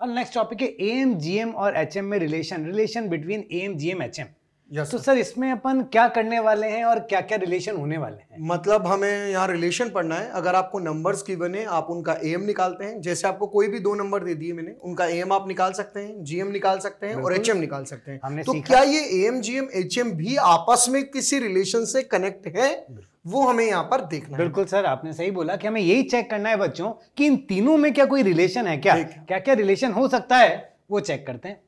और next topic है M M और एम में relation relation between M M H M तो सर इसमें अपन क्या करने वाले हैं और क्या क्या रिलेशन होने वाले हैं मतलब हमें यहाँ रिलेशन पढ़ना है अगर आपको नंबर्स की बने आप उनका एम निकालते हैं जैसे आपको कोई भी दो नंबर दे दिए मैंने उनका एम आप निकाल सकते हैं जीएम निकाल सकते हैं और एचएम निकाल सकते हैं तो क्या ये एम जीएम एम भी आपस में किसी रिलेशन से कनेक्ट है वो हमें यहाँ पर देखना बिल्कुल सर आपने सही बोला कि हमें यही चेक करना है बच्चों कि इन तीनों में क्या कोई रिलेशन है क्या क्या क्या रिलेशन हो सकता है वो चेक करते हैं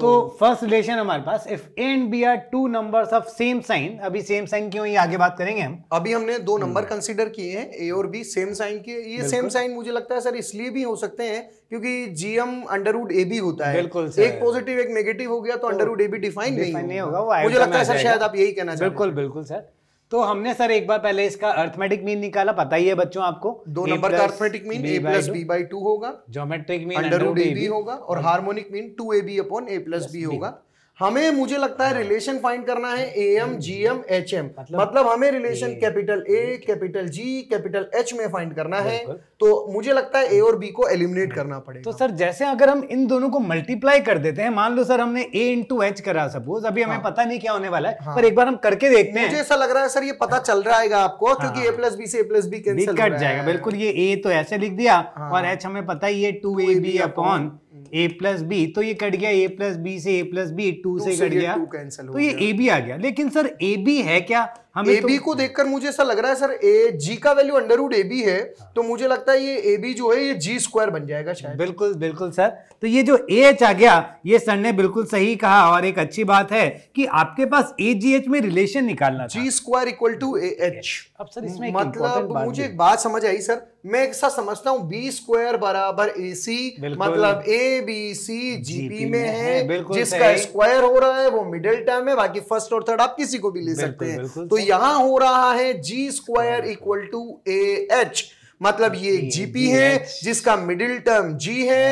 तो फर्स्ट तो रिलेशन हमारे पास if A and B are two number of same sign अभी सेम साइन क्यों ये आगे बात करेंगे हम अभी हमने दो नंबर हम्म। कंसिडर किए हैं ए और बी सेम साइन के ये सेम साइन मुझे लगता है सर इसलिए भी हो सकते हैं क्योंकि जीएम अंडरवुड ए बी होता है बिल्कुल एक पॉजिटिव एक नेगेटिव हो गया तो अंडरवुड ए बी डिफाइन नहीं होगा मुझे लगता है सर शायद आप यही कहना बिल्कुल बिल्कुल सर तो हमने सर एक बार पहले इसका अर्थमेटिक मीन निकाला पता ही है बच्चों आपको दो नंबर का arithmetic mean A plus B by two होगा geometric mean under root A B होगा और harmonic mean two A B upon A plus B होगा हमें मुझे लगता है रिलेशन हाँ। फाइंड करना है A M G M H M मतलब हमें relation capital A capital G capital H में फाइंड करना है तो मुझे लगता है ए और बी को एलिमिनेट हम्म। करना पड़ेगा तो सर जैसे अगर हम इन दोनों को मल्टीप्लाई कर देते हैं मान लो सर हमने ए इंटू एच करा सपोज अभी हमें हाँ। पता नहीं क्या होने वाला है हाँ। पर एक बार हम करके देखते हैं मुझे ऐसा लग रहा है सर ये पता चल हाँ, हाँ। रहा है आपको क्योंकि ए प्लस बी से A plus B cancel cut जाएगा बिल्कुल ये ए तो ऐसे लिख दिया और एच हमें पता ही है two A B upon A plus B तो ये कट गया ए प्लस बी से ए प्लस बी टू से कट गया कैंसिल तो ये ए बी आ गया लेकिन सर ए बी है क्या हमें ए बी तो... को देखकर मुझे ऐसा लग रहा है सर ए जी का value under root A B है तो मुझे लगता है ये ए बी जो है ये जी स्क्वायर बन जाएगा शायद बिल्कुल बिल्कुल सर तो ये जो ए एच आ गया ये सर ने बिल्कुल सही कहा और एक अच्छी बात है कि आपके पास ए जी एच में रिलेशन निकालना G square equal to A H अब सर इसमें मतलब मुझे एक बात समझ आई सर मैं एक साथ समझता हूँ बी स्क्वायर बराबर ए सी मतलब ए बी सी जीपी में, में है जिसका स्क्वायर हो रहा है वो मिडिल टर्म है बाकी फर्स्ट और थर्ड आप किसी को भी ले सकते हैं तो यहाँ हो रहा है G square equal to A H मतलब ये जीपी है जिसका मिडिल टर्म जी है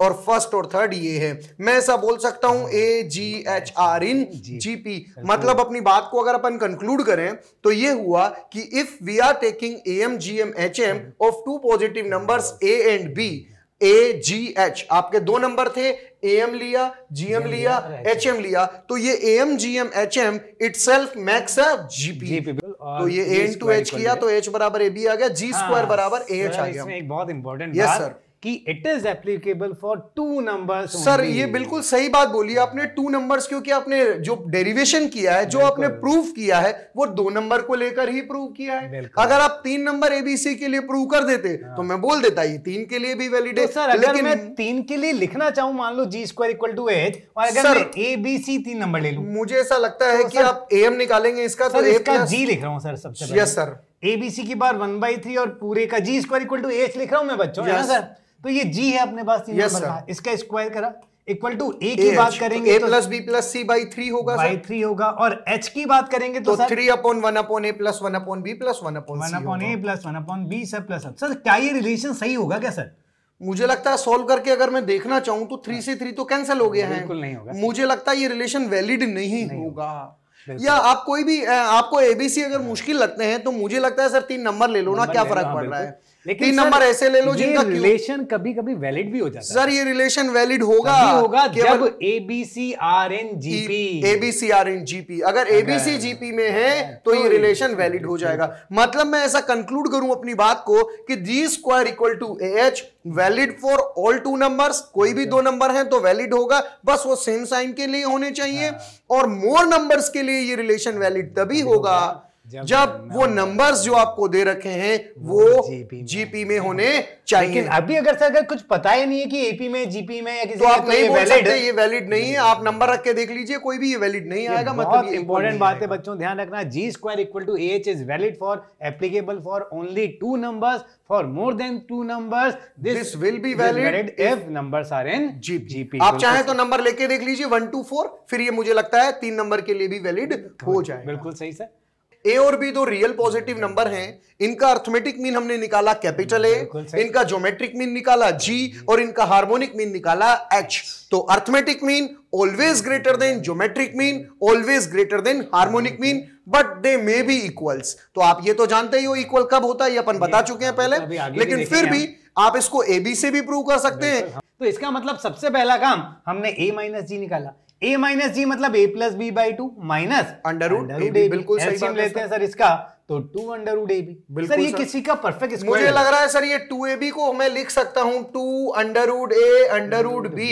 और फर्स्ट और थर्ड ये है मैं ऐसा बोल सकता हूं A G H are in G P मतलब अपनी बात को अगर अपन कंक्लूड करें तो ये हुआ कि if we are taking A M G M H M of two positive numbers A and B A G H आपके दो नंबर थे ए एम लिया जी एम लिया एच एम लिया तो ये A M G M H M itself makes G P तो ये ए टू एच किया तो एच बराबर ए बी आ गया जी स्क्वायर हाँ, बराबर ए एच आ गया एक बहुत इंपॉर्टेंट यस सर कि it is applicable for two numbers sir ये बिल्कुल सही बात बोली आपने टू नंबर्स क्योंकि आपने जो डेरिवेशन किया है जो आपने प्रूफ किया है वो दो नंबर को लेकर ही प्रूव किया है अगर आप तीन नंबर एबीसी के लिए प्रूव कर देते हाँ। तो मैं बोल देता ये तीन के लिए भी वैलिड है तो सर लेकिन मैं तीन के लिए लिखना चाहूँ मान लो G square equal to H और अगर एबीसी तीन नंबर ले लू मुझे ऐसा लगता है तो कि आप ए एम निकालेंगे इसका तो जी लिख रहा हूँ सर सबसे यस सर एबीसी की बार वन बाई थ्री और पूरे का G square equal to H लिख रहा हूँ मैं बच्चों सर तो ये जी है अपने पास तीन yes, नंबर इसका स्क्वायर करा इक्वल टू ए की बात करेंगे तो plus B plus C by three होगा बाई थ्री होगा और एच की बात करेंगे तो three upon one upon A plus one upon B plus one upon one upon A plus one upon B sir plus sir क्या ये relation सही होगा क्या सर मुझे लगता है सॉल्व करके अगर मैं देखना चाहूं तो थ्री से थ्री तो कैंसिल हो गया है बिल्कुल नहीं होगा मुझे लगता है ये रिलेशन वैलिड नहीं, नहीं होगा या आप कोई भी आपको एबीसी अगर मुश्किल लगते हैं तो मुझे लगता है सर तीन नंबर ले लो ना क्या फर्क हाँ, पड़ रहा है लेकिन नंबर ऐसे ले लो जिनका रिलेशन कभी कभी वैलिड भी हो जाता है सर ये रिलेशन वैलिड होगा होगा जब A B C are in G P A B C are in G P अगर A B C G P में है तो ये रिलेशन तो वैलिड हो जाएगा मतलब मैं ऐसा कंक्लूड करूं अपनी बात को कि G square equal to A H valid for all two numbers कोई भी अच्छा। दो नंबर हैं तो वैलिड होगा बस वो सेम साइन के लिए होने चाहिए हाँ। और मोर नंबर्स के लिए ये रिलेशन वैलिड तभी होगा जब, जब वो नंबर्स जो आपको दे रखे हैं वो जीपी में, जीपी में होने चाहिए लेकिन अभी अगर सर अगर कुछ पता ही नहीं है कि एपी में जीपी में या किसी तो आप तो नहीं वैलिड है ये वैलिड नहीं नहीं है आप नंबर रख के देख लीजिए कोई भी ये वैलिड नहीं आएगा मतलब इंपॉर्टेंट बात है बच्चों ध्यान रखना G square equal to H is valid for applicable for only two numbers for more than two numbers this will be valid if numbers are in GP आप चाहे तो नंबर लेके देख लीजिए वन टू फोर फिर ये मुझे लगता है तीन नंबर के लिए भी वैलिड हो जाए बिल्कुल सही सर ए और बी दो रियल पॉजिटिव नंबर हैं इनका अर्थमेटिक मीन हमने निकाला कैपिटल ए इनका ज्योमेट्रिक मीन निकाला जी और इनका हार्मोनिक मीन निकाला एच तो arithmetic mean always greater than geometric mean always greater than harmonic mean but they may be equals तो आप ये तो जानते ही हो इक्वल कब होता है ये अपन बता चुके हैं हाँ, पहले लेकिन फिर भी आप इसको ए बी से भी प्रूव कर सकते हैं हाँ। तो इसका मतलब सबसे पहला काम हमने ए माइनस जी निकाला ए माइनस जी मतलब A plus B by two minus under बिल्कुल सही लेते हैं सर इसका तो two under root A B sir ये सर, किसी का परफेक्ट मुझे लग रहा है सर ये टू ए बी को मैं लिख सकता हूँ two under root A under root B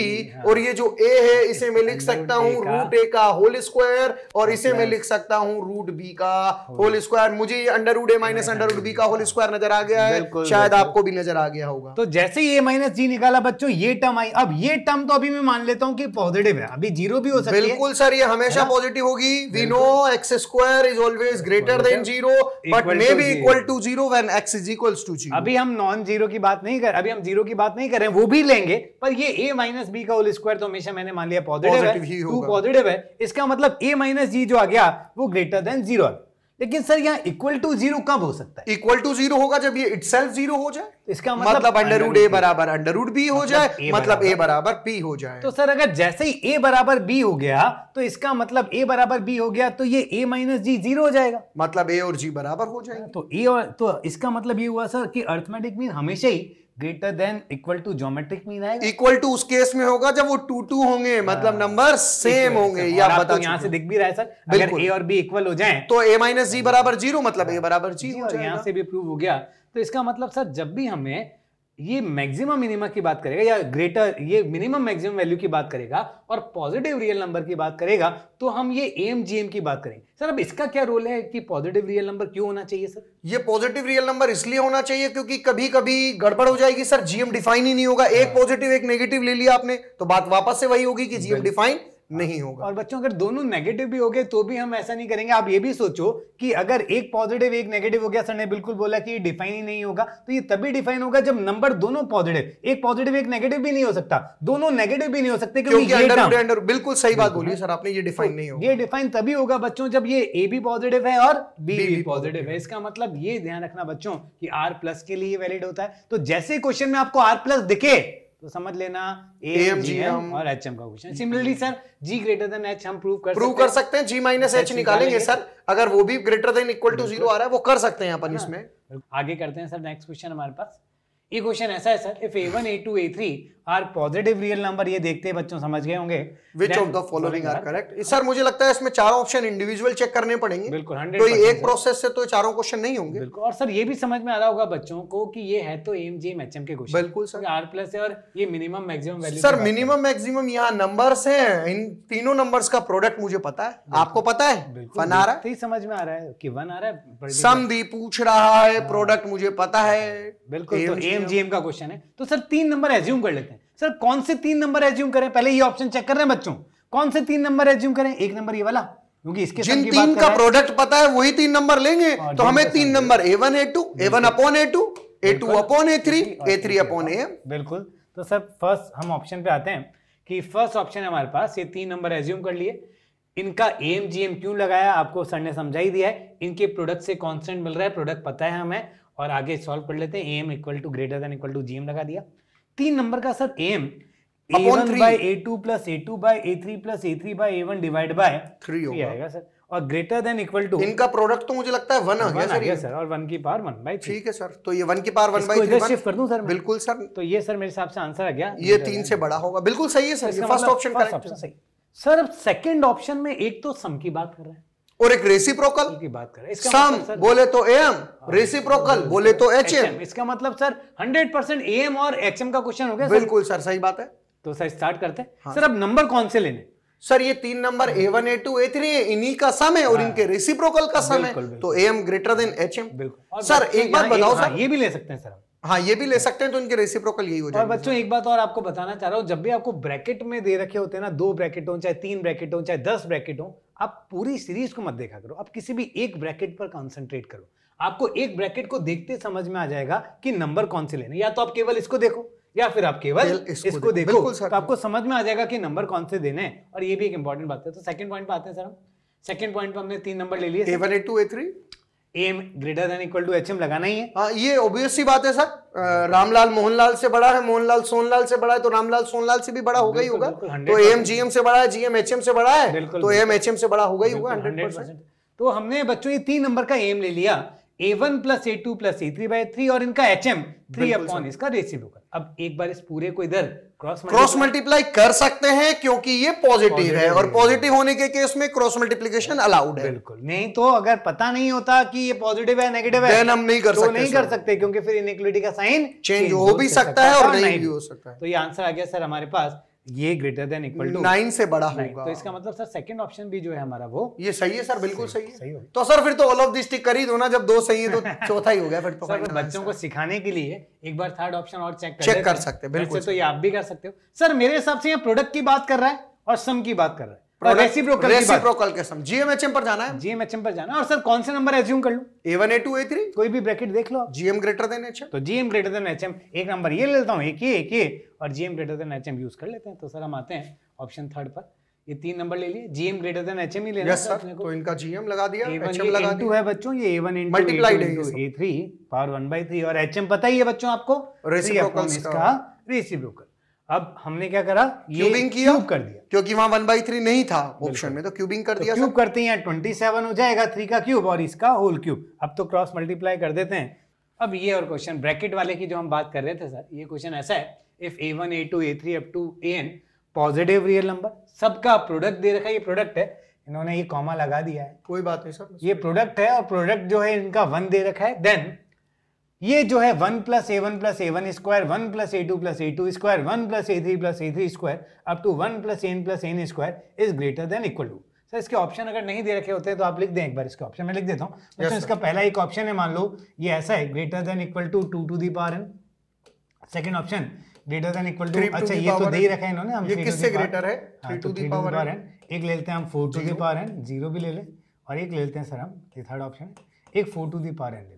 और ये जो ए है इसे मैं लिख सकता हूँ रूट ए का होल स्क्वायर और इसे मैं लिख सकता हूँ रूट बी का होल स्क्वायर मुझे ये under root A minus under root B का होल स्क्वायर नजर आ गया है शायद आपको भी नजर आ गया होगा तो जैसे ही ए माइनस जी निकाला बच्चों ये टर्म आई अब ये टर्म तो अभी मैं मान लेता हूँ कि पॉजिटिव है अभी जीरो भी हो सकती है बिल्कुल सर ये हमेशा पॉजिटिव होगी we know X square is always greater than zero but may be equal to zero when X is equals to zero अभी हम नॉन जीरो की बात नहीं कर अभी हम जीरो की बात नहीं कर रहे हैं वो भी लेंगे पर ये ए माइनस बी का होल स्क्वायर तो हमेशा मैंने मान लिया पॉजिटिव है टू पॉजिटिव है इसका मतलब ए माइनस जी जो आ गया वो ग्रेटर देन जीरो है लेकिन सर यहाँ इक्वल टू जीरो कब हो सकता है इक्वल टू जीरो होगा जब ये इटसेल्फ जीरो हो जाए इसका मतलब मतलब अंडर रूट ए बराबर अंडर रूट बी हो जाए मतलब ए बराबर पी मतलब हो जाए तो सर अगर जैसे ही ए बराबर बी हो गया तो इसका मतलब ए बराबर बी हो गया तो ये ए माइनस जी जीरो हो जाएगा मतलब ए और जी बराबर हो जाएगा तो ए और तो इसका मतलब ये हुआ सर कि अर्थमेटिक मीन हमेशा ही greater than equal to geometric mean आएगा इक्वल टू उस केस में होगा जब वो टू टू होंगे हाँ। मतलब नंबर सेम होंगे या आप बता तो यहाँ से दिख भी रहा है सर अगर ए और बी इक्वल हो जाए तो ए माइनस जी बराबर जीरो मतलब ए बराबर जी यहाँ से भी प्रूव हो गया तो इसका मतलब सर जब भी हमें ये मैक्सिमम मिनिमा की बात करेगा या ग्रेटर ये मिनिमम मैक्सिमम वैल्यू की बात करेगा और पॉजिटिव रियल नंबर की बात करेगा तो हम ये एम जी एम की बात करेंगे सर अब इसका क्या रोल है कि पॉजिटिव रियल नंबर क्यों होना चाहिए सर ये पॉजिटिव रियल नंबर इसलिए होना चाहिए क्योंकि कभी कभी गड़बड़ हो जाएगी सर जीएम डिफाइन ही नहीं होगा एक पॉजिटिव हाँ। एक नेगेटिव ले लिया आपने तो बात वापस से वही होगी कि जीएम डिफाइन हाँ। नहीं होगा और बच्चों अगर दोनों नेगेटिव भी हो गए तो भी हम ऐसा नहीं करेंगे आप ये भी सोचो कि अगर एक पॉजिटिव एक नेगेटिव हो गया सर ने बिल्कुल बोला कि ये डिफाइन ही नहीं होगा तो ये तभी डिफाइन होगा जब नंबर दोनों पॉजिटिव एक पॉजिटिव एक नेगेटिव भी नहीं हो सकता दोनों नेगेटिव भी नहीं हो सकते क्योंकि अंडर अंडर अंडर बिल्कुल सही बात बोली सर आपने ये डिफाइन तो नहीं होगा ये डिफाइन तभी होगा बच्चों जब ये ए भी पॉजिटिव है और बी भी पॉजिटिव है इसका मतलब ये ध्यान रखना बच्चों की आर प्लस के लिए वैलिड होता है तो जैसे क्वेश्चन में आपको आर प्लस दिखे तो समझ लेना एम जी एम और एच एम का question similarly sir G greater than H हम प्रूव कर प्रूव कर सकते हैं जी माइनस एच निकालेंगे सर अगर वो भी greater than equal to zero आ रहा है वो कर सकते हैं अपन हाँ। इसमें आगे करते हैं सर नेक्स्ट क्वेश्चन हमारे पास ये क्वेश्चन ऐसा है sir if A one A two A three are positive real number ये देखते हैं बच्चों समझ गए होंगे which of the following are correct sir मुझे लगता है इसमें चार ऑप्शन इंडिविजुअल चेक करने पड़ेंगे बिल्कुल तो ये एक प्रोसेस से तो चारों क्वेश्चन नहीं होंगे बिल्कुल और सर ये भी समझ में आ रहा होगा बच्चों को कि ये है तो M G M H M के क्वेश्चन बिल्कुल सर आर प्लस है और ये minimum maximum value sir minimum maximum यहाँ नंबर है इन तीनों नंबर का प्रोडक्ट मुझे पता है आपको पता है वन आ रहा है समझ में आ रहा है कि वन आ रहा है सम समदीप पूछ रहा है प्रोडक्ट हाँ। मुझे पता है बिल्कुल तो जीएम जीएम का क्वेश्चन है तो सर तीन नंबर एज्यूम कर लेते हैं सर कौन से तीन नंबर एज्यूम करें पहले ये ऑप्शन चेक कर रहे हैं बच्चों कौन से तीन नंबर एज्यूम करें एक नंबर ये वाला क्योंकि इसके जिन तीन का प्रोडक्ट पता है वही तीन नंबर लेंगे हाँ, तो हमें तीन number A one A two A one upon A two A two upon A three A three upon A बिल्कुल तो सर फर्स्ट हम ऑप्शन पे आते हैं कि फर्स्ट ऑप्शन है हमारे पास ये तीन नंबर एज्यूम कर लिए इनका एम जी एम क्यों लगाया आपको सर ने समझाई दिया है इनके प्रोडक्ट से कॉन्स्टेंट मिल रहा है प्रोडक्ट पता है हमें और आगे सॉल्व कर लेते हैं M equal to greater than equal to GM लगा दिया तीन नंबर का sir M A one A two plus A two by A three plus A three A one divide by three आएगा सर और greater than equal to इनका product तो मुझे लगता है वन आ गया सर, सर और वन की पावर वन बाई ठीक है सर तो ये वन की पावर वन बाई शिफ्ट कर दूं सर बिल्कुल सर तो ये सर मेरे हिसाब से आंसर आ गया ये तीन से बड़ा होगा बिल्कुल सही है सर फर्स्ट ऑप्शन करेक्ट सही सर अब ऑप्शन में एक तो सम की बात कर रहे हैं और एक रेसिप्रोकल की बात करें इसका सम मतलब सर, बोले तो एम रेसिप्रोकल हाँ, बोले तो एच एम तो इसका मतलब सर हंड्रेड परसेंट एम और एच एम का क्वेश्चन हो गया बिल्कुल सर सही बात है तो सर स्टार्ट करते हैं हाँ। सर अब नंबर कौन से लेने सर ये तीन number A one A two A three इन्हीं का सम है और हाँ। इनके रेसिप्रोकल का सम है तो A M greater than H M बिल्कुल सर एक बात हाँ, बताओ सर ये भी ले सकते हैं सर हाँ ये भी ले सकते हैं तो इनके रेसिप्रोकल यही हो जाएगा बच्चों एक बात और आपको बताना चाह रहा हूँ जब भी आपको ब्रैकेट में दे रखे होते हैं ना दो ब्रैकेट हो चाहे तीन ब्रैकेट हो चाहे दस ब्रैकेट हो आप पूरी सीरीज को मत देखा करो आप किसी भी एक ब्रैकेट पर कॉन्सेंट्रेट करो आपको एक ब्रैकेट को देखते समझ में आ जाएगा कि नंबर कौन से लेने या तो आप केवल इसको देखो या फिर आप केवल इसको, इसको देखो, देखो तो आपको समझ में आ जाएगा कि नंबर कौन से देने और ये भी एक इंपॉर्टेंट बात है तो सेकंड पॉइंट पे आते हैं सर हम सेकंड पॉइंट पे हमने तीन नंबर ले लिए A one A two A three M greater than equal to H M लगाना ही है आ, हाँ, ये ऑब्वियस सी बात है सर रामलाल मोहनलाल से बड़ा है मोहनलाल सोनलाल से बड़ा है तो रामलाल सोनलाल से भी बड़ा होगा ही होगा तो एम जीएम से बड़ा है जीएम एचएम से बड़ा है तो एम एचएम से बड़ा होगा ही होगा 100% तो हमने बच्चों ये तीन नंबर का एम ले लिया A one plus A two plus A three by three और इनका एच एम थ्री अपॉन इसका रेसिप्रोकल अब एक बार इस पूरे को इधर क्रॉस क्रॉस मल्टीप्लाई कर सकते हैं क्योंकि ये पॉजिटिव है और पॉजिटिव होने के केस में क्रॉस मल्टीप्लिकेशन अलाउड है बिल्कुल नहीं तो अगर पता नहीं होता कि ये पॉजिटिव है नेगेटिव है हम नहीं कर तो सकते नहीं कर सकते क्योंकि फिर इनक्वालिटी का साइन चेंज हो भी सकता है और नहीं भी हो सकता है तो ये आंसर आ गया सर हमारे पास ये greater than equal to nine से बड़ा होगा तो इसका मतलब सर सेकंड ऑप्शन भी जो है हमारा वो ये सही है सर बिल्कुल सही, सही है सही हो तो सर फिर तो ऑल ऑफ दिस टिक कर ही दो ना जब दो सही है तो चौथा ही हो गया फिर तो सर बच्चों को सिखाने के लिए एक बार थर्ड ऑप्शन और चेक कर चेक कर सकते हैं बिल्कुल तो ये आप भी कर सकते हो सर मेरे हिसाब से ये प्रोडक्ट की बात कर रहा है और सम की बात कर रहा है और कौन तो सर हम आते हैं ऑप्शन थर्ड पर ये तीन नंबर ले लिए जीएम ग्रेटर देन एचएम ही लेना अपने को तो इनका जीएम लगा दिया एचएम लगा दिया है बच्चों ये a1 मल्टीप्लाइड a3 पावर 1/3 और एचएम पता ही है बच्चों आपको रेसिप्रोकल इसका रेसिप्रोकल अब हमने क्या करा ये क्यूबिंग किया क्यूब कर दिया क्योंकि वहां वन बाई थ्री नहीं था ऑप्शन में तो क्यूबिंग कर तो दिया क्यूब करते हैं ट्वेंटी सेवन हो जाएगा थ्री का क्यूब और इसका होल क्यूब अब तो क्रॉस मल्टीप्लाई कर देते हैं अब ये और क्वेश्चन ब्रैकेट वाले की जो हम बात कर रहे थे सर ये क्वेश्चन ऐसा है if A one A two A three up to A N positive real number सबका प्रोडक्ट दे रखा है ये प्रोडक्ट है इन्होंने ये कॉमा लगा दिया है कोई बात नहीं सर ये प्रोडक्ट है और प्रोडक्ट जो है इनका वन दे रखा है देन ये जो है one plus A one plus A one square one plus A two plus A two square one plus A three plus A three square up to one plus N plus N square is greater than equal to sir इसके option अगर नहीं दे रखे होते हैं तो आप लिख दें एक बार इसके ऑप्शन में लिख देता हूँ बच्चों yes, तो इसका पहला एक ऑप्शन है मान लो ये ऐसा है greater than equal to two to the power N second option greater than equal to अच्छा ये तो दे ही रखा है इन्होंने हम ये किससे ग्रेटर है three to the power N एक ले लेते हैं हम four to the power N zero भी ले लें और एक ले लेते हैं सर हम थर्ड ऑप्शन एक four to the power N ले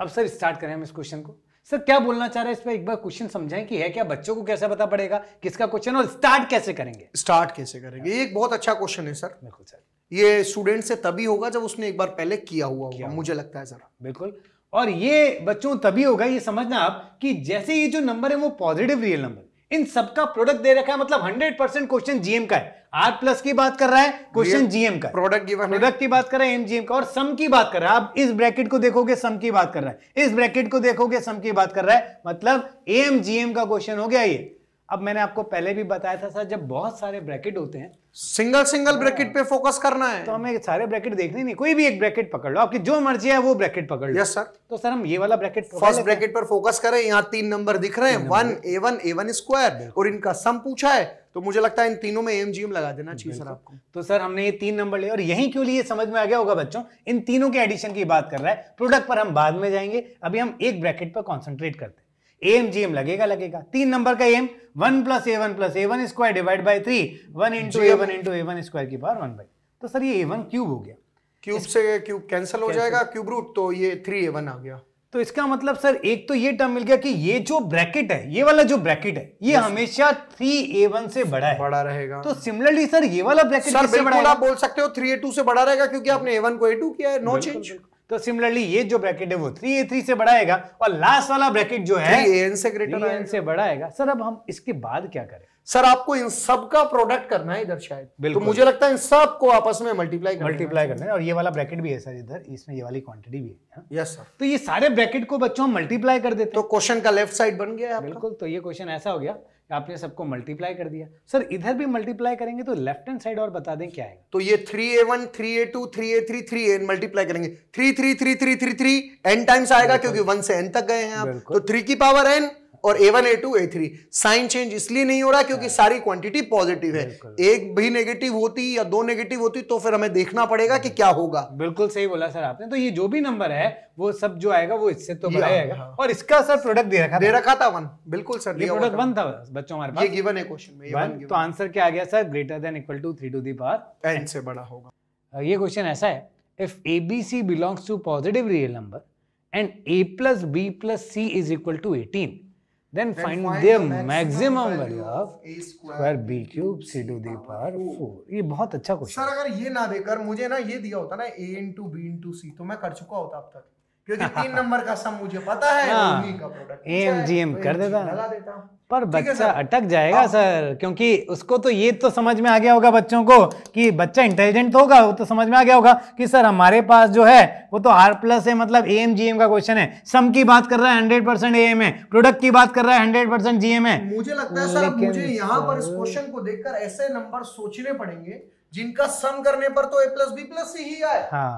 अब सर स्टार्ट करें हम इस क्वेश्चन को सर क्या बोलना चाह रहे हैं इस पर एक बार क्वेश्चन समझाएं कि है क्या बच्चों को कैसे पता पड़ेगा किसका क्वेश्चन और स्टार्ट कैसे करेंगे स्टार्ट कैसे करेंगे एक बहुत अच्छा क्वेश्चन है सर बिल्कुल सर ये स्टूडेंट से तभी होगा जब उसने एक बार पहले किया हुआ होगा मुझे लगता है सर बिल्कुल और ये बच्चों तभी होगा ये समझना आप कि जैसे ये जो नंबर है वो पॉजिटिव रियल नंबर इन सबका प्रोडक्ट दे रखा है मतलब 100 परसेंट क्वेश्चन जीएम का है आर प्लस की बात कर रहा है क्वेश्चन जीएम का प्रोडक्ट की प्रोडक्ट की बात कर रहा है एमजीएम का और सम की बात कर रहा है आप इस ब्रैकेट को देखोगे सम की बात कर रहा है इस ब्रैकेट को देखोगे सम की बात कर रहा है मतलब एमजीएम का क्वेश्चन हो गया ये अब मैंने आपको पहले भी बताया था सर जब बहुत सारे ब्रैकेट होते हैं सिंगल सिंगल हाँ। ब्रैकेट पे फोकस करना है तो हमें सारे ब्रैकेट देखने नहीं कोई भी एक ब्रैकेट पकड़ लो आपकी जो मर्जी है वो ब्रैकेट पकड़ लो यस सर तो सर हम ये वाला ब्रैकेट फर्स्ट ब्रैकेट पर फोकस करें यहाँ तीन नंबर दिख रहे हैं one A one A one square और इनका सम पूछा है तो मुझे लगता है इन तीनों में एमजीएम लगा देना चाहिए सर आपको तो सर हमने ये तीन नंबर लिए और यही क्यों लिए समझ में आ गया होगा बच्चों इन तीनों के एडिशन की बात कर रहा है प्रोडक्ट पर हम बाद में जाएंगे अभी हम एक ब्रैकेट पर कॉन्सेंट्रेट करते हैं एम जी एम लगेगा लगेगा तीन नंबर का M one plus A one plus A one square divide by three one into A one into A one square की पावर वन बाई तो सर ये ए वन क्यूब हो गया cube से क्यूब कैंसिल हो जाएगा cube root तो ये थ्री ए वन आ गया तो इसका मतलब सर एक तो ये टर्म मिल गया कि ये जो ब्रैकेट है ये वाला जो ब्रैकेट है ये हमेशा थ्री ए वन से बड़ा है बड़ा रहेगा तो सिमिलरली सर ये वाला ब्रैकेट सर बिल्कुल आप बोल सकते हो थ्री ए टू से बड़ा रहेगा क्योंकि आपने ए वन को ए टू किया है नो चेंज तो सिमिलरली ये जो ब्रैकेट है वो थ्री ए थ्री से बढ़ाएगा और लास्ट वाला ब्रैकेट जो है बढ़ाएगा सर अब हम इसके बाद क्या करें सर आपको इन सब का प्रोडक्ट करना है इधर शायद तो मुझे लगता है इन सब को आपस में मल्टीप्लाई मल्टीप्लाई करना है और ये वाला ब्रैकेट भी है सर इधर इसमें ये वाली क्वांटिटी भी है यस हाँ। सर तो ये सारे ब्रैकेट को बच्चों मल्टीप्लाई कर देते तो क्वेश्चन का लेफ्ट साइड बन गया बिल्कुल तो ये क्वेश्चन ऐसा हो गया आपने सबको मल्टीप्लाई कर दिया सर इधर भी मल्टीप्लाई करेंगे तो लेफ्ट हैंड साइड और बता दें क्या है तो ये three A one three A two three A three three N multiply करेंगे three three three three three three N times आएगा क्योंकि वन से एन तक गए हैं आप तो थ्री की पावर एन और A one A two A three sign change इसलिए नहीं हो रहा क्योंकि हाँ। सारी क्वांटिटी पॉजिटिव है एक भी नेगेटिव होती या दो नेगेटिव होती तो फिर हमें देखना पड़ेगा कि क्या होगा बिल्कुल सही बोला सर आपने तो ये जो भी नंबर है वो सब जो आएगा वो इससे तो बड़ा आएगा हाँ। और इसका सर प्रोडक्ट दे रखा दे रखा था वन बिल्कुल सर ये प्रोडक्ट वन था बच्चों हमारे पास ये गिवन है क्वेश्चन में वन तो आंसर क्या आ गया sir greater than equal to three to the power N से बड़ा होगा ये क्वेश्चन ऐसा है if A B C belongs to positive real number and A plus B plus C is equal to 18, then find find the maximum maximum value of a square square b cube c to the power 4 ये बहुत अच्छा question sir अगर ये ना देकर मुझे ना ये दिया होता ना a into b into c तो मैं कर चुका होता अब तक क्योंकि तीन नंबर का सम मुझे पता है उन्हीं का प्रोडक्ट m कर देता लगा देता पर बच्चा अटक जाएगा सर क्योंकि उसको तो ये तो समझ में आ गया होगा बच्चों को कि बच्चा इंटेलिजेंट तो होगा वो तो समझ में आ गया होगा कि सर हमारे पास जो है वो तो आर प्लस है मतलब ए एम जी एम का क्वेश्चन है सम की बात कर रहा है हंड्रेड परसेंट ए एम है प्रोडक्ट की बात कर रहा है हंड्रेड परसेंट जी एम है मुझे लगता है सर मुझे यहाँ पर इस क्वेश्चन को देखकर ऐसे नंबर सोचने पड़ेंगे जिनका सम करने पर तो ए प्लस बी प्लस ही आए हाँ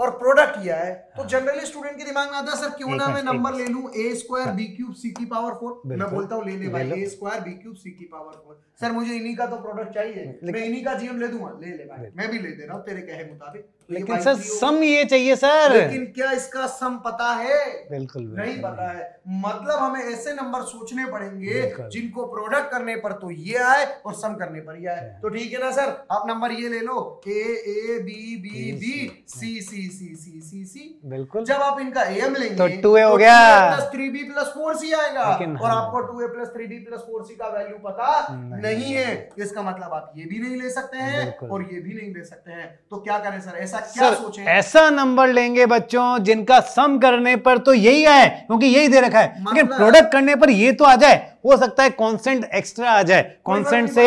और प्रोडक्ट किया है तो जनरली हाँ। स्टूडेंट के दिमाग में आता है सर क्यों ना मैं नंबर ले लूं A square B cube C की पावर फोर मैं बोलता हूँ ले ले भाई A square B cube C की पावर फोर सर मुझे इन्हीं का तो प्रोडक्ट चाहिए मैं इन्हीं का जीएम ले दूंगा ले ले भाई मैं भी ले दे रहा हूँ तेरे कहे मुताबिक तो लेकिन सर सम ये चाहिए सर लेकिन क्या इसका सम पता है बिल्कुल नहीं पता है मतलब हमें ऐसे नंबर सोचने पड़ेंगे जिनको प्रोडक्ट करने पर तो ये आए और सम करने पर ये आए अच्छा। तो ठीक है ना सर आप नंबर ये ले लो A A B B B C C C C C C बिल्कुल जब आप इनका ए एम लेंगे तो टू ए तो हो गया plus three B plus four C आएगा और हाँ। आपको two A plus three B plus four C का वैल्यू पता नहीं है इसका मतलब आप ये भी नहीं ले सकते हैं और ये भी नहीं ले सकते हैं तो क्या करें सर ऐसा ऐसा क्या सोचे ऐसा नंबर लेंगे बच्चों जिनका सम करने पर तो यही आए क्योंकि यही दे रखा है लेकिन प्रोडक्ट करने पर ये तो आ जाए हो सकता है कॉन्सेंट एक्स्ट्रा आ जाए कॉन्सेंट से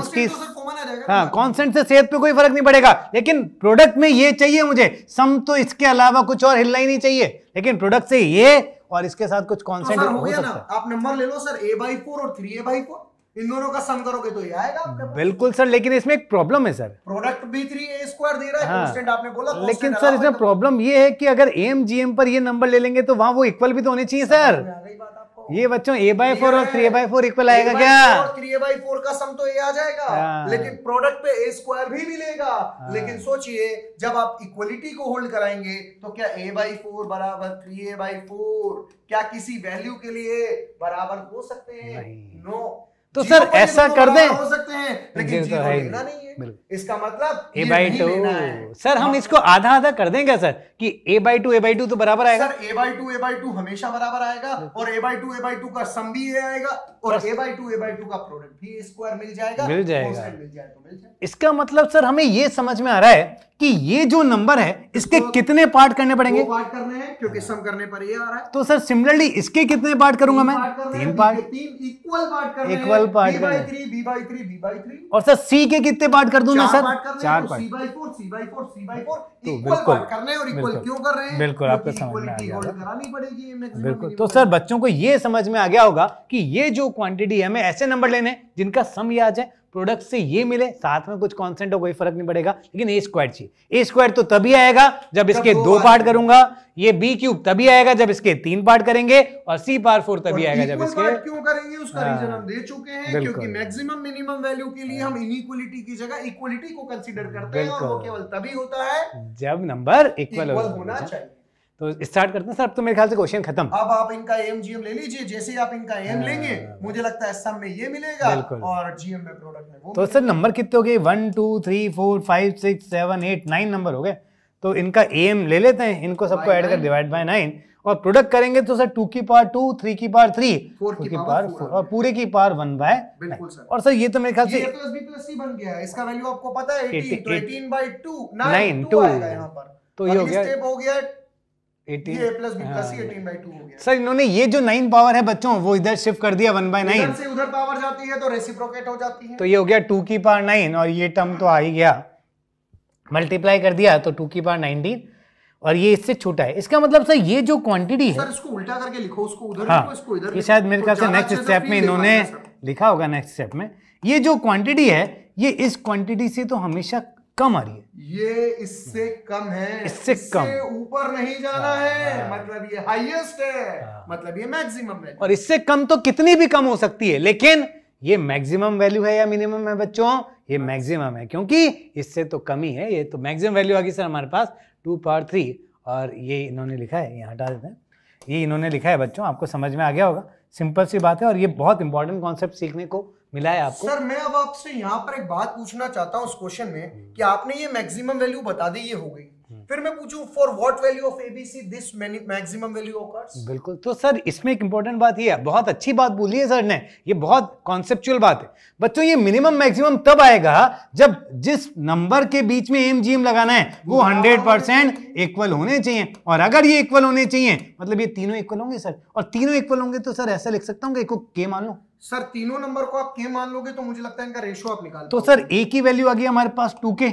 उसकी तो हाँ कॉन्सेंट से सेहत पे कोई फर्क नहीं पड़ेगा लेकिन प्रोडक्ट में ये चाहिए मुझे सम तो इसके अलावा कुछ और हिलना ही नहीं चाहिए लेकिन प्रोडक्ट से ये और इसके साथ कुछ कॉन्सेंट तो हो सकता है आप नंबर ले लो सर ए बाई फोर और थ्री ए बाई फोर इन दोनों का सम करोगे तो ये आएगा आपके बिल्कुल सर लेकिन इसमें एक प्रॉब्लम है sir product B three A square दे रहा है हाँ, आपने बोला लेकिन सर इसमें प्रॉब्लम ये है कि अगर एम जी एम पर ये नंबर ले लेंगे तो वहाँ वो इक्वल भी तो होने चाहिए सर बात ये बच्चों ए बाई फोर और थ्री बाई फोर इक्वल आएगा क्या थ्री ए बाई फोर का सम तो ये आ जाएगा हाँ। लेकिन प्रोडक्ट पे ए स्क्वायर भी मिलेगा हाँ। लेकिन सोचिए जब आप इक्वलिटी को होल्ड कराएंगे तो क्या ए बाई फोर बराबर थ्री ए बाई फोर क्या किसी वैल्यू के लिए बराबर हो सकते हैं नो तो सर ऐसा कर दें हो सकते हैं लेकिन जीत जीरो लेना नहीं इसका मतलब ए बाई टू सर हम हाँ। इसको आधा आधा कर देंगे सर कि A by two A by two तो बराबर आएगा sir A by two A by two हमेशा बराबर आएगा और A by two A by two का सम भी ए आएगा और A by two A by two का प्रोडक्ट भी स्क्वायर मिल जाएगा मिल जाएगा मिल जाएगा तो इसका मतलब सर हमें ये समझ में आ रहा है कि ये जो नंबर है इसके तो कितने पार्ट करने पड़ेंगे पार्ट करने हैं क्योंकि सम करने पर ये आ रहा है तो सर सिमिलरली इसके कितने पार्ट करूंगा मैं तीन पार्ट तो तीन equal part equal part B by three B by three B by three और सर सी के कितने पार्ट पार्ट कर दूं ना सर चार पार्ट तो बिल्कुल बिल्कुल आपको समझ में आ गया बिल्कुल तो सर बच्चों को ये समझ में आ गया होगा कि ये जो क्वांटिटी है हमें ऐसे नंबर लेने जिनका सम ये आ जाए प्रोडक्ट से ये मिले साथ में कुछ कॉन्सेंट हो कोई फर्क नहीं पड़ेगा लेकिन ए स्क्वायर चाहिए ए स्क्वायर तो तभी आएगा जब इसके दो पार्ट करूंगा ये बी क्यूब तभी आएगा जब इसके तीन पार्ट करेंगे और सी पार फोर तभी आएगा जब इसके क्यों करेंगे उसका रीजन हाँ। हम दे चुके हैं क्योंकि मैक्सिमम मिनिमम वैल्यू के लिए हाँ। हम इनइक्वालिटी की जगह इक्वालिटी को कंसीडर करते हैं और वो केवल तभी होता है जब नंबर इक्वल होना चाहिए तो स्टार्ट करते हैं सर अब तो मेरे ख्याल से क्वेश्चन खत्म अब आप इनका एम जीएम ले लीजिए जैसे ही आप इनका एम हाँ। लेंगे मुझे लगता है सब में ये मिलेगा और जीएम में प्रोडक्ट में वो तो सर नंबर कितने हो गए one two three four five six seven eight nine number हो गए तो इनका एम ले लेते हैं इनको सबको ऐड कर डिवाइड बाय नाइन और प्रोडक्ट करेंगे तो सर टू की पार टू थ्री की पार थ्री फोर की पार फोर और पूरे की पार वन बाय और सर ये तो मेरे ख्याल से तो इसका वैल्यू आपको पता है तो, तो ये हो गया सर हाँ, इन्होंने ये जो नाइन पावर है बच्चों वो इधर शिफ्ट कर दिया वन बाय नाइन से उधर पावर जाती है तो रेसिप्रोकेट हो जाती है तो ये हो गया टू की पावर नाइन और ये टर्म तो आ ही गया मल्टीप्लाई कर दिया तो टू की पावर नाइनटीन और ये इससे छोटा है इसका मतलब सर ये जो क्वांटिटी है सर इसको उल्टा करके लिखो उसको उधर हाँ, लिखो इसको इधर ये शायद मेरे तो ख्याल से नेक्स्ट स्टेप में इन्होंने लिखा होगा नेक्स्ट स्टेप में ये जो क्वांटिटी है ये इस क्वांटिटी से तो हमेशा कम आ रही है ये इससे हम्म। कम है इससे, इससे कम ऊपर नहीं जाना हाँ, है हाँ। मतलब ये हाईएस्ट है हाँ। मतलब ये मैक्सिमम है और इससे कम तो कितनी भी कम हो सकती है लेकिन ये मैक्सिमम वैल्यू है या मिनिमम है बच्चों ये मैक्सिमम है क्योंकि इससे तो कम ही है ये तो मैक्सिमम वैल्यू आ गई सर हमारे पास टू पावर थ्री और ये इन्होंने लिखा है यहाँ हटा देते हैं ये इन्होंने लिखा है बच्चों आपको समझ में आ गया होगा सिंपल सी बात है और ये बहुत इंपॉर्टेंट कॉन्सेप्ट सीखने को मिला है आपको सर मैं अब आपसे यहाँ पर एक बात पूछना चाहता हूँ उस क्वेश्चन में हम्म। कि आपने ये मैक्सिमम वैल्यू बता दी ये हो गई हम्म। फिर मैं पूछू for what value of ABC this maximum value of बिल्कुल तो सर इसमें एक इंपॉर्टेंट बात ये है बहुत अच्छी बात बोली है सर ने ये बहुत कॉन्सेप्चुअल बात है बच्चों ये मिनिमम मैक्सिमम तब आएगा जब जिस नंबर के बीच में एम जी एम लगाना है वो हंड्रेड परसेंट इक्वल होने चाहिए और अगर ये इक्वल होने चाहिए मतलब ये तीनों इक्वल होंगे सर और तीनों इक्वल होंगे तो सर ऐसा लिख सकता हूँ के मान लो सर तीनों नंबर को आप के मान लोगे तो मुझे लगता है इनका रेशो आप निकाल तो सर ए की वैल्यू आ गई हमारे पास टू के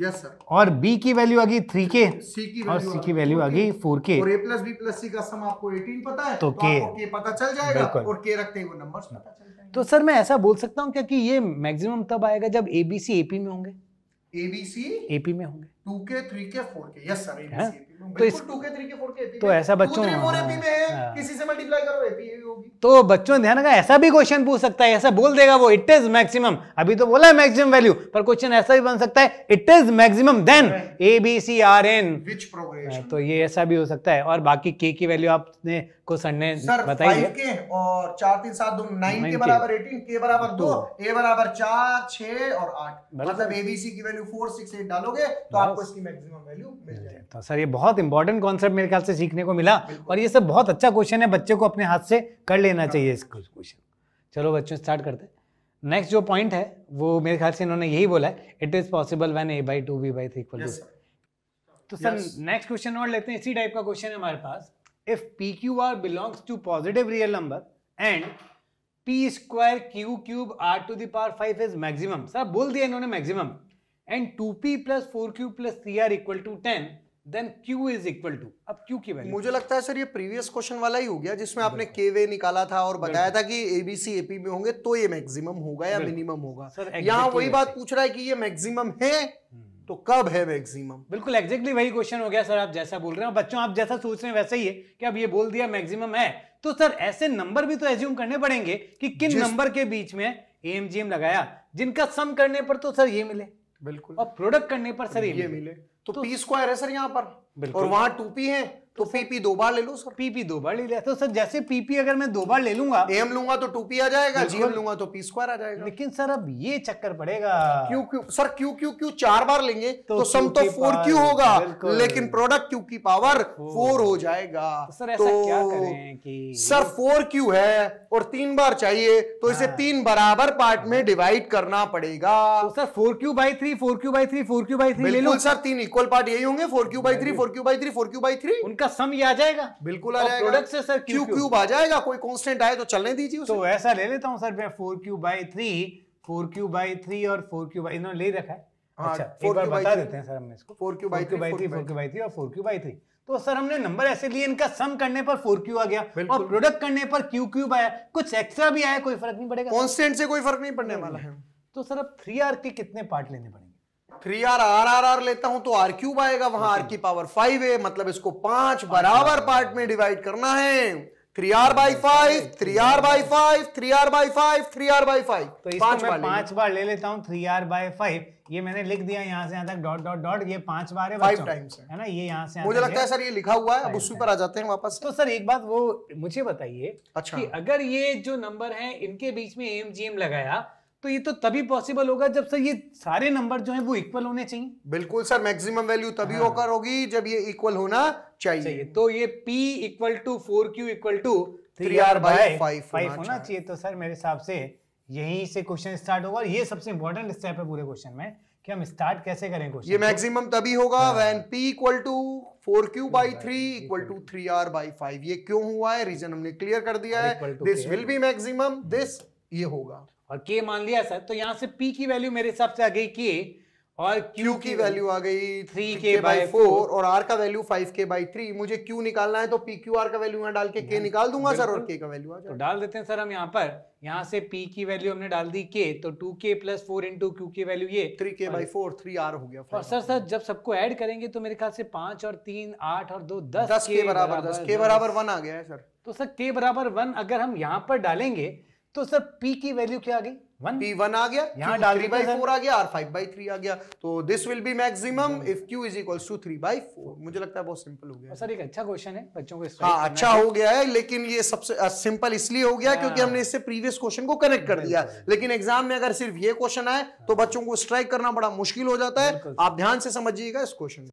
यस सर और बी की वैल्यू आ गई थ्री के सी की और सी की वैल्यू आ गई फोर के और A plus B plus C का सम आपको एटीन पता है तो, तो के पता चल जाएगा और के रखते हैं वो नंबर तो सर मैं ऐसा बोल सकता हूँ क्या ये मैक्सिमम तब आएगा जब एबीसी एपी में होंगे एबीसी एपी में होंगे टू के थ्री के फोर के यस सर एबीसी तो, तो इस तो ऐसा बच्चों हाँ। किसी से मल्टीप्लाई करो होगी तो बच्चों ध्यान रखा ऐसा भी क्वेश्चन पूछ सकता है ऐसा बोल देगा वो इट इज मैक्सिमम अभी तो बोला है मैक्सिमम वैल्यू पर क्वेश्चन ऐसा भी बन सकता है it is maximum then A B C are in which progression तो ये ऐसा भी हो सकता है और बाकी के की वैल्यू आपने को सर ने बताई है और चार तीन सात दो नाइन के बराबर एटीन के बराबर तो दो ए बराबर चार छह और आठ मतलब एबीसी की वैल्यू फोर सिक्स एट डालोगे तो आपको इसकी मैक्सिमम वैल्यू मिल जाएगी तो सर ये बहुत बहुत इंपॉर्टेंट कॉन्सेप्ट मेरे ख्याल से सीखने को मिला और ये सब बहुत अच्छा क्वेश्चन है बच्चे को अपने हाथ से कर लेना हाँ। चाहिए इस क्वेश्चन चलो बच्चों स्टार्ट करते हैं नेक्स्ट जो पॉइंट है वो मेरे ख्याल से इन्होंने यही बोला है it is possible when A by two B by three equal तो सर नेक्स्ट क्वेश्चन और लेते हैं इसी टाइप का क्वेश्चन है हमारे पास if P Q R belongs to positive real number and P square Q cube R to the power five is maximum sir बोल दिया इन्होंने maximum and two P plus four Q plus three R equal to ten then Q is equal to अब Q की value मुझे लगता है sir ये previous question वाला ही हो गया जिसमें आपने के वे निकाला था और बताया था कि एबीसी एपी में होंगे तो ये मैक्सिमम होगा या मिनिमम होगा यहाँ वही बात पूछ रहा है कि ये मैक्सिमम है हम्म। तो कब है मैक्सिमम बिल्कुल एग्जैक्टली वही क्वेश्चन हो गया सर आप जैसा बोल रहे हैं बच्चों आप जैसा सोच रहे हैं वैसा ही है कि अब ये बोल दिया मैक्सिमम है तो सर ऐसे नंबर भी तो एज्यूम करने पड़ेंगे कि किन नंबर के बीच में एमजीएम लगाया जिनका सम करने पर तो सर ये मिले बिल्कुल और प्रोडक्ट करने पर सर ये, ये मिले तो, पी तो स्क्वायर है सर यहाँ पर और वहां टू पी है तो पीपी दो बार ले लो सर पीपी दो बार ले लिया तो सर जैसे पीपी अगर मैं दो बार ले लूंगा एम लूंगा तो टू पी आ जाएगा जीएम लूंगा तो पी स्क्वायर आ जाएगा लेकिन सर अब ये चक्कर पड़ेगा Q Q sir Q Q Q चार बार लेंगे तो, तो सम तो फोर क्यू होगा लेकिन प्रोडक्ट क्यू की पावर फोर हो जाएगा तो सर ऐसा तो क्या करें कि सर फोर क्यू है और तीन बार चाहिए तो इसे हाँ। तीन बराबर पार्ट में डिवाइड हाँ। करना पड़ेगा तो sir four Q by three four Q by three four Q by three ले लो सर तीन इक्वल पार्ट यही होंगे four Q by three four Q by three four Q by three उनका का सम ये आ जाएगा बिल्कुल आ जाएगा प्रोडक्ट से सर क्यू क्यूब आ जाएगा कोई कॉन्स्टेंट आए तो चलने दीजिए तो ऐसा ले लेता हूँ सर मैं four Q by three four Q by three और फोर क्यू बाई इन्होंने ले रखा है हाँ, अच्छा एक बार बता तो कुछ एक्स्ट्रा भी आया कोई फर्क नहीं पड़ेगा कॉन्स्टेंट से कोई फर्क नहीं पड़ने वाला है तो सर अब थ्री आर के कितने पार्ट लेने three R R R R लेता हूं तो आर क्यूब आएगा वहां आर की पावर फाइव है मतलब इसको पांच बराबर पार्ट में डिवाइड करना है three R by five three R by five three R by five three R by five तो इसको पांच मैं पांच बार ले लेता हूँ थ्री आर बाई फाइव ये मैंने लिख दिया यहाँ से यहाँ तक डॉट डॉट डॉट ये पांच बार है फाइव टाइम्स है ना ये यहाँ से मुझे लगता है सर ये लिखा हुआ है अब उसी पर आ जाते हैं वापस तो सर एक बात वो मुझे बताइए अच्छा अगर ये जो नंबर है इनके बीच में एम जी एम लगाया तो ये तो तभी पॉसिबल होगा जब सर ये सारे नंबर जो है वो इक्वल होने चाहिए बिल्कुल सर मैक्सिमम वैल्यू तभी हाँ। होकर होगी जब ये इक्वल होना चाहिए, चाहिए। तो ये p equal to four Q equal to three R by five होना चाहिए तो सर मेरे हिसाब से यही से क्वेश्चन स्टार्ट होगा ये सबसे इंपॉर्टेंट स्टेप है पूरे क्वेश्चन में कि हम स्टार्ट कैसे करें क्वेश्चन ये मैक्सिमम तभी होगा व्हेन हाँ। p equal to four Q by three equal to three R by five ये क्यों हुआ है रीजन हमने क्लियर कर दिया है this will be maximum this ये होगा और के मान लिया सर तो यहाँ से पी की वैल्यू मेरे हिसाब से आ गई के और Q, Q की वैल्यू आ गई थ्री के बाई फोर और R का value five K by three मुझे Q निकालना है तो पी क्यू आर का वैल्यू यहाँ डाल के K निकाल दूंगा सर और K का वैल्यू आ जाए तो डाल देते हैं सर हम यहाँ पर यहाँ से P की वैल्यू हमने डाल दी K तो two K plus four into Q की वैल्यू ये three K by four three R हो गया और सर सर जब सबको एड करेंगे तो मेरे ख्याल से पांच और तीन आठ और दो दस के बराबर दस के बराबर वन आ गया है सर तो सर के बराबर वन अगर हम यहाँ पर डालेंगे तो सर पी की वैल्यू क्या आ गई वन वन आ गया यहाँ डाल थ्री बाई फोर आ गया आर फाइव बाई थ्री आ गया तो this will be maximum if Q is equal to three by four मुझे लगता है बहुत सिंपल हो गया सर एक अच्छा क्वेश्चन है बच्चों को हाँ अच्छा हो गया है लेकिन ये सबसे सिंपल इसलिए हो गया हाँ। क्योंकि हमने इससे प्रीवियस क्वेश्चन को कनेक्ट कर दिया लेकिन एग्जाम में अगर सिर्फ ये क्वेश्चन आए तो बच्चों को स्ट्राइक करना बड़ा मुश्किल हो जाता है आप ध्यान से समझिएगा इस क्वेश्चन